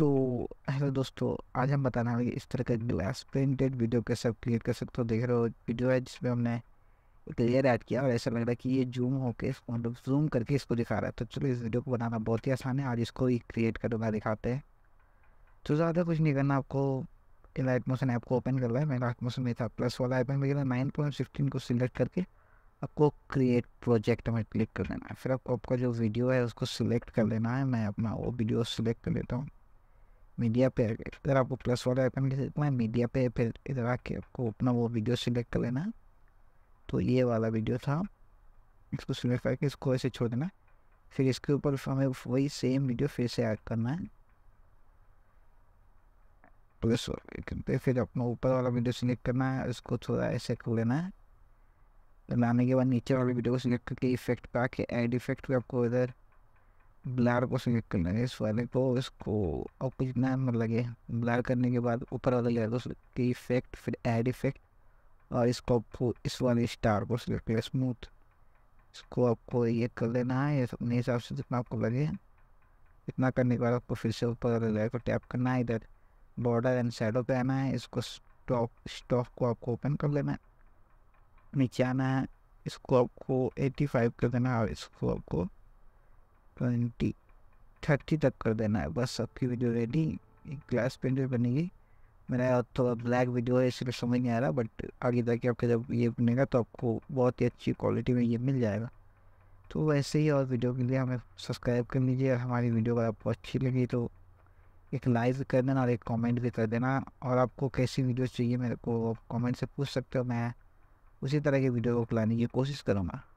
तो हेलो दोस्तों आज हम बताने वाले इस तरह का ग्लास प्रिंटेड वीडियो कैसे आप क्रिएट कर सकते हो देख रहे हो वीडियो है जिसमें हमने क्लियर ऐड किया और ऐसा लग रहा है कि ये जूम होके इसको मतलब जूम करके इसको दिखा रहा है तो चलो इस वीडियो को बनाना बहुत ही आसान है आज इसको ही क्रिएट करना दिखाते हैं तो ज़्यादा कुछ नहीं करना आपको लाइट मोशन ऐप को ओपन कर रहा है मैं लाइट मोशन में था प्लस वाला ऐप में नाइन पॉइंट फिफ्टीन को सिलेक्ट करके आपको क्रिएट प्रोजेक्ट में क्लिक कर लेना है फिर आपको आपका जो वीडियो है उसको सिलेक्ट कर लेना है मैं अपना वो वीडियो सिलेक्ट कर लेता हूँ मीडिया पे आ इधर आपको प्लस वाला आइकन के साथ में मीडिया पे फिर इधर आके आपको अपना वो वीडियो सिलेक्ट कर लेना तो ये वाला वीडियो था इसको सिलेक्ट करके इसको ऐसे छोड़ देना फिर इसके ऊपर हमें वही सेम वीडियो फिर से ऐड करना है प्लस आइकन पे फिर अपना ऊपर वाला वीडियो सिलेक्ट करना है इसको थोड़ा ऐसे कर लेना है लाने के बाद नीचे वाले वीडियो को सिलेक्ट करके इफेक्ट पे आके एड इफेक्ट पे आपको इधर ब्लर को सिलेक्ट करना है इस वाले को इसको और कुछ ना लगे ब्लर करने के बाद ऊपर वाला लेयर को के इफेक्ट फिर एड इफेक्ट और इसको आपको इस वाले स्टार को सिलेक्ट करें स्मूथ इसको आपको ये कर लेना है अपने हिसाब से जितना आपको लगे इतना करने के बाद आपको फिर से ऊपर वाले लेयर को टैप करना है इधर बॉर्डर एंड शेडो पे आना है इसको स्टॉप स्टॉप को आपको ओपन कर लेना है नीचे आना है इसको आपको एट्टी फाइव कर देना है और इसको आपको ट्वेंटी थर्टी तक कर देना है बस आपकी वीडियो रेडी एक ग्लास पेंटर बनेगी मेरा थोड़ा ब्लैक वीडियो है इसलिए समझ नहीं आ रहा बट आगे जाके आपके जब ये बनेगा तो आपको बहुत ही अच्छी क्वालिटी में ये मिल जाएगा तो वैसे ही और वीडियो के लिए हमें सब्सक्राइब कर लीजिए और हमारी वीडियो अगर आपको अच्छी लगी तो एक लाइक भी कर देना और एक कमेंट भी कर देना और आपको कैसी वीडियो चाहिए मेरे को आप कमेंट से पूछ सकते हो मैं उसी तरह की वीडियो को लाने की कोशिश करूँगा